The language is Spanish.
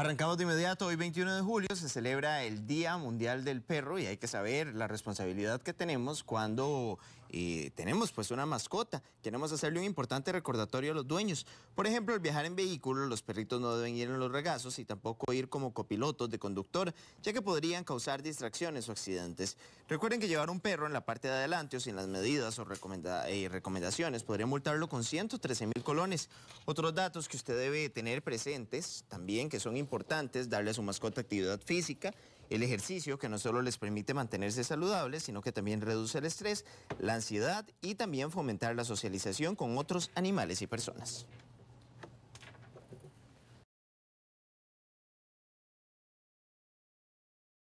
Arrancamos de inmediato, hoy 21 de julio se celebra el Día Mundial del Perro y hay que saber la responsabilidad que tenemos cuando y tenemos pues una mascota. Queremos hacerle un importante recordatorio a los dueños. Por ejemplo, al viajar en vehículo, los perritos no deben ir en los regazos y tampoco ir como copilotos de conductor, ya que podrían causar distracciones o accidentes. Recuerden que llevar un perro en la parte de adelante o sin las medidas o eh, recomendaciones podría multarlo con 113 mil colones. Otros datos que usted debe tener presentes también, que son importantes, darle a su mascota actividad física el ejercicio que no solo les permite mantenerse saludables, sino que también reduce el estrés, la ansiedad y también fomentar la socialización con otros animales y personas.